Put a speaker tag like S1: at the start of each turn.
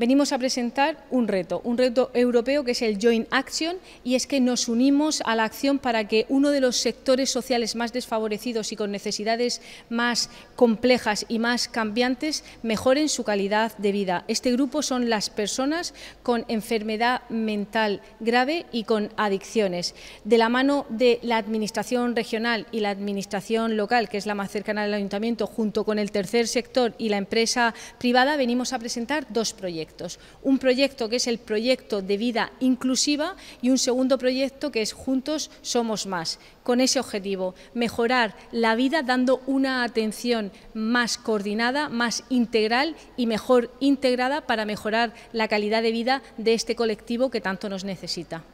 S1: venimos a presentar un reto, un reto europeo que es el Joint Action y es que nos unimos a la acción para que uno de los sectores sociales más desfavorecidos y con necesidades más complejas y más cambiantes mejoren su calidad de vida. Este grupo son las personas con enfermedad mental grave y con adicciones. De la mano de la Administración regional y la Administración local, que es la más cercana al Ayuntamiento, junto con el tercer sector y la empresa privada, venimos a presentar dos proyectos. Un proyecto que es el proyecto de vida inclusiva y un segundo proyecto que es Juntos Somos Más, con ese objetivo, mejorar la vida dando una atención más coordinada, más integral y mejor integrada para mejorar la calidad de vida de este colectivo que tanto nos necesita.